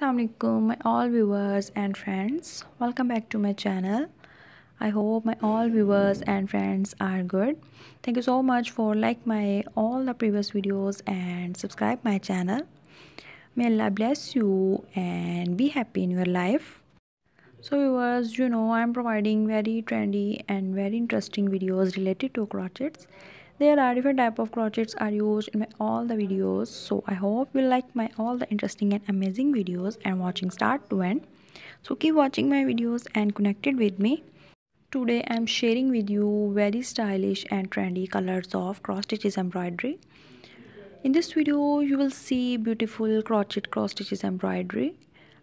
Assalamualaikum my all viewers and friends welcome back to my channel I hope my all viewers and friends are good thank you so much for like my all the previous videos and subscribe my channel may Allah bless you and be happy in your life so viewers you know I'm providing very trendy and very interesting videos related to crotchets there are different type of crochets are used in my all the videos so i hope you like my all the interesting and amazing videos and watching start to end so keep watching my videos and connected with me today i'm sharing with you very stylish and trendy colors of cross stitches embroidery in this video you will see beautiful crochet cross stitches embroidery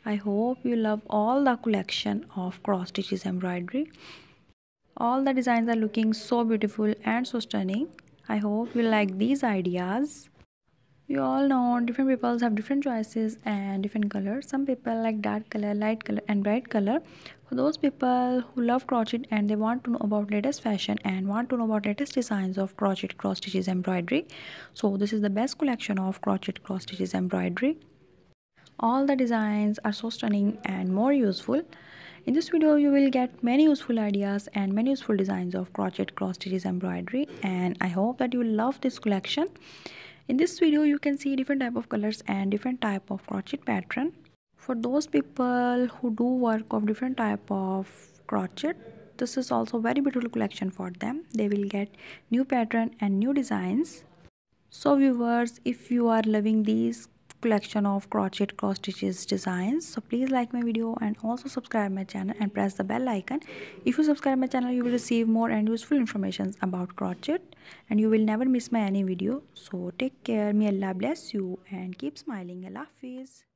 I hope you love all the collection of cross stitches embroidery. All the designs are looking so beautiful and so stunning. I hope you like these ideas. You all know different people have different choices and different colors. Some people like dark color, light color and bright color. For those people who love crochet and they want to know about latest fashion and want to know about latest designs of crochet cross stitches embroidery. So this is the best collection of crochet cross stitches embroidery. All the designs are so stunning and more useful. In this video you will get many useful ideas and many useful designs of crochet cross stitches embroidery and I hope that you will love this collection. In this video you can see different type of colors and different type of crochet pattern. For those people who do work of different type of crochet this is also very beautiful collection for them. They will get new pattern and new designs so viewers, if you are loving these collection of crochet cross stitches designs so please like my video and also subscribe my channel and press the bell icon if you subscribe my channel you will receive more and useful information about crochet and you will never miss my any video so take care may allah bless you and keep smiling allah face.